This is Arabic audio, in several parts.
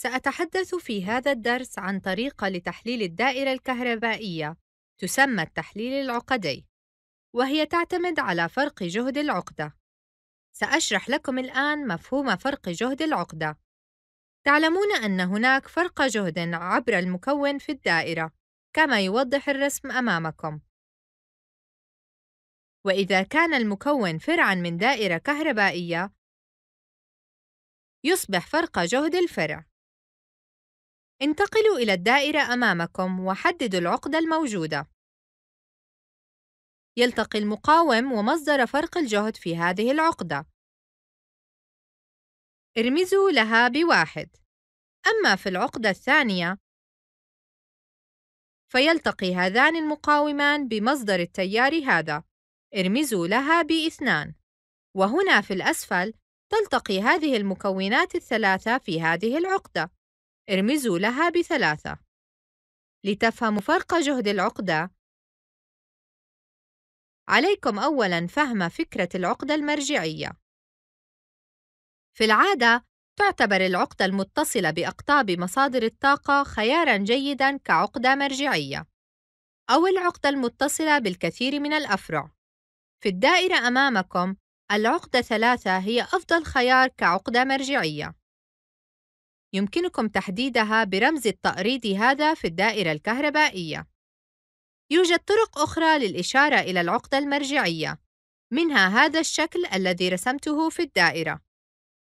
سأتحدث في هذا الدرس عن طريقة لتحليل الدائرة الكهربائية تسمى التحليل العقدي، وهي تعتمد على فرق جهد العقدة. سأشرح لكم الآن مفهوم فرق جهد العقدة. تعلمون أن هناك فرق جهد عبر المكون في الدائرة، كما يوضح الرسم أمامكم. وإذا كان المكون فرعًا من دائرة كهربائية، يصبح فرق جهد الفرع انتقلوا إلى الدائرة أمامكم وحددوا العقدة الموجودة. يلتقي المقاوم ومصدر فرق الجهد في هذه العقدة. ارمزوا لها بواحد. أما في العقدة الثانية، فيلتقي هذان المقاومان بمصدر التيار هذا. ارمزوا لها باثنان. وهنا في الأسفل تلتقي هذه المكونات الثلاثة في هذه العقدة. ارمزوا لها بثلاثة لتفهموا فرق جهد العقدة عليكم أولاً فهم فكرة العقدة المرجعية في العادة تعتبر العقدة المتصلة بأقطاب مصادر الطاقة خياراً جيداً كعقدة مرجعية أو العقدة المتصلة بالكثير من الأفرع في الدائرة أمامكم العقدة ثلاثة هي أفضل خيار كعقدة مرجعية يمكنكم تحديدها برمز التأريض هذا في الدائرة الكهربائية. يوجد طرق أخرى للإشارة إلى العقدة المرجعية، منها هذا الشكل الذي رسمته في الدائرة،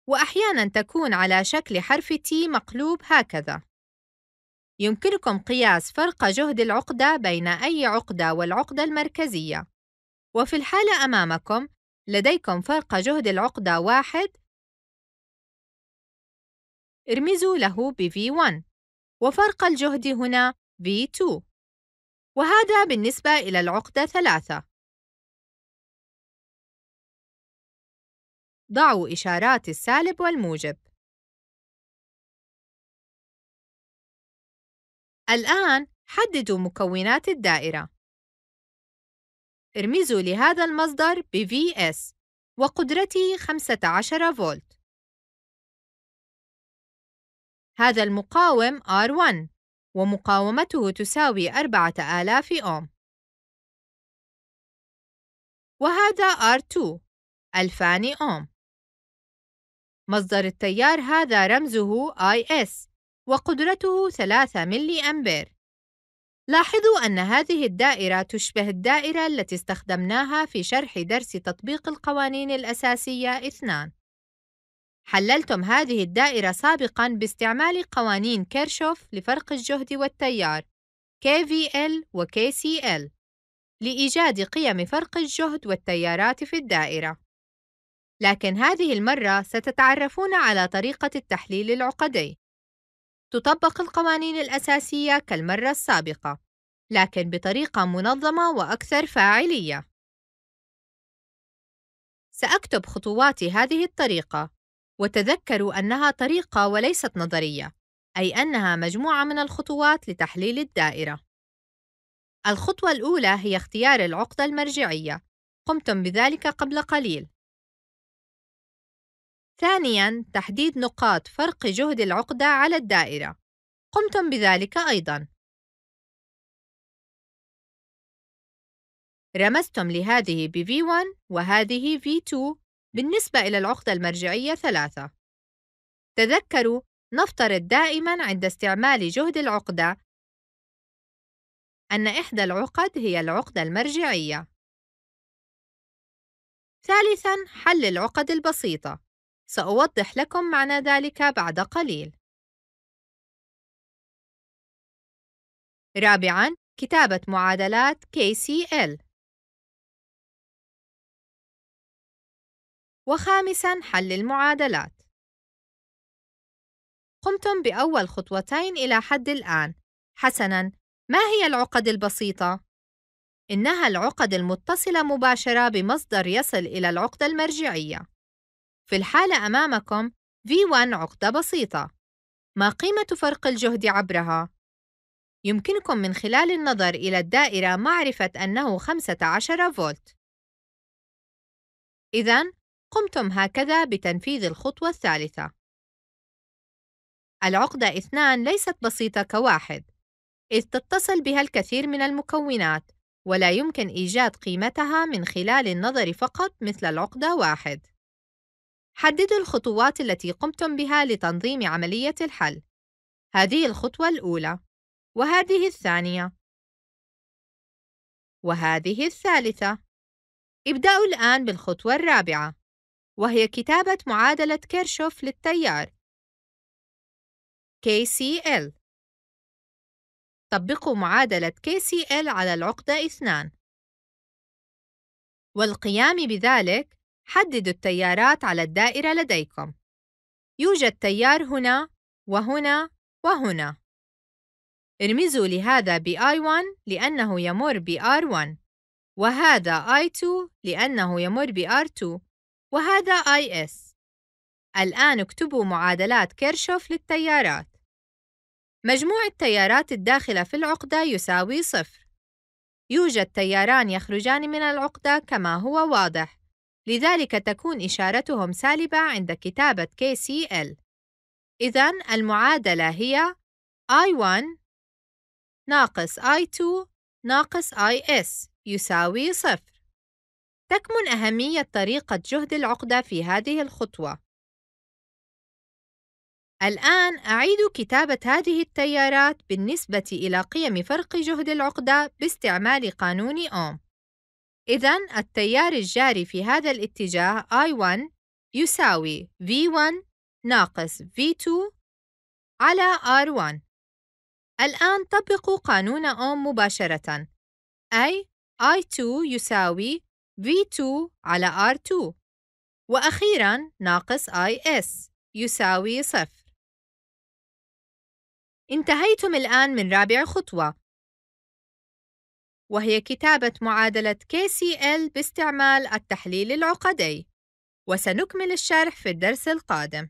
وأحيانًا تكون على شكل حرف T مقلوب هكذا. يمكنكم قياس فرق جهد العقدة بين أي عقدة والعقدة المركزية، وفي الحالة أمامكم لديكم فرق جهد العقدة واحد ارمزوا له ب V1 وفرق الجهد هنا V2 وهذا بالنسبة إلى العقدة 3 ضعوا إشارات السالب والموجب الآن حددوا مكونات الدائرة ارمزوا لهذا المصدر بـ VS وقدرته 15 فولت هذا المقاوم R1 ومقاومته تساوي 4000 أوم وهذا R2 ألفان أوم مصدر التيار هذا رمزه IS وقدرته 3 ملي أمبير لاحظوا أن هذه الدائرة تشبه الدائرة التي استخدمناها في شرح درس تطبيق القوانين الأساسية 2 حللتم هذه الدائرة سابقا باستعمال قوانين كيرشوف لفرق الجهد والتيار KVL و KCL لإيجاد قيم فرق الجهد والتيارات في الدائرة لكن هذه المرة ستتعرفون على طريقة التحليل العقدي تطبق القوانين الأساسية كالمرة السابقة لكن بطريقة منظمة وأكثر فاعلية سأكتب خطوات هذه الطريقة وتذكروا أنها طريقة وليست نظرية، أي أنها مجموعة من الخطوات لتحليل الدائرة. الخطوة الأولى هي اختيار العقدة المرجعية، قمتم بذلك قبل قليل. ثانياً، تحديد نقاط فرق جهد العقدة على الدائرة، قمتم بذلك أيضاً. رمزتم لهذه بـ V1 وهذه V2 بالنسبة إلى العقدة المرجعية ثلاثة تذكروا نفترض دائما عند استعمال جهد العقدة أن إحدى العقد هي العقدة المرجعية ثالثا حل العقد البسيطة سأوضح لكم معنى ذلك بعد قليل رابعاً كتابة معادلات KCL وخامساً حل المعادلات قمتم بأول خطوتين إلى حد الآن حسناً ما هي العقد البسيطة؟ إنها العقد المتصلة مباشرة بمصدر يصل إلى العقدة المرجعية في الحالة أمامكم V1 عقدة بسيطة ما قيمة فرق الجهد عبرها؟ يمكنكم من خلال النظر إلى الدائرة معرفة أنه 15 فولت إذا قمتم هكذا بتنفيذ الخطوة الثالثة. العقدة اثنان ليست بسيطة كواحد، إذ تتصل بها الكثير من المكونات، ولا يمكن إيجاد قيمتها من خلال النظر فقط مثل العقدة واحد. حددوا الخطوات التي قمتم بها لتنظيم عملية الحل. هذه الخطوة الأولى، وهذه الثانية، وهذه الثالثة. ابدأوا الآن بالخطوة الرابعة. وهي كتابة معادلة كيرشوف للتيار KCL طبقوا معادلة KCL على العقدة 2 والقيام بذلك حددوا التيارات على الدائرة لديكم يوجد تيار هنا وهنا وهنا ارمزوا لهذا i 1 لأنه يمر r 1 وهذا I2 لأنه يمر r 2 وهذا آي إس الآن اكتبوا معادلات كيرشوف للتيارات مجموع التيارات الداخلة في العقدة يساوي صفر يوجد تياران يخرجان من العقدة كما هو واضح لذلك تكون إشارتهم سالبة عند كتابة KCl إذا المعادلة هي I1 ناقص I2 ناقص IS يساوي صفر تكمن أهمية طريقة جهد العقدة في هذه الخطوة. الآن أعيد كتابة هذه التيارات بالنسبة إلى قيم فرق جهد العقدة باستعمال قانون أوم. إذن التيار الجاري في هذا الاتجاه I1 يساوي V1 ناقص V2 على R1 الآن طبقوا قانون أوم مباشرة أي I2 يساوي V2 على R2 وأخيرا ناقص IS يساوي صفر انتهيتم الآن من رابع خطوة وهي كتابة معادلة KCL باستعمال التحليل العقدي وسنكمل الشرح في الدرس القادم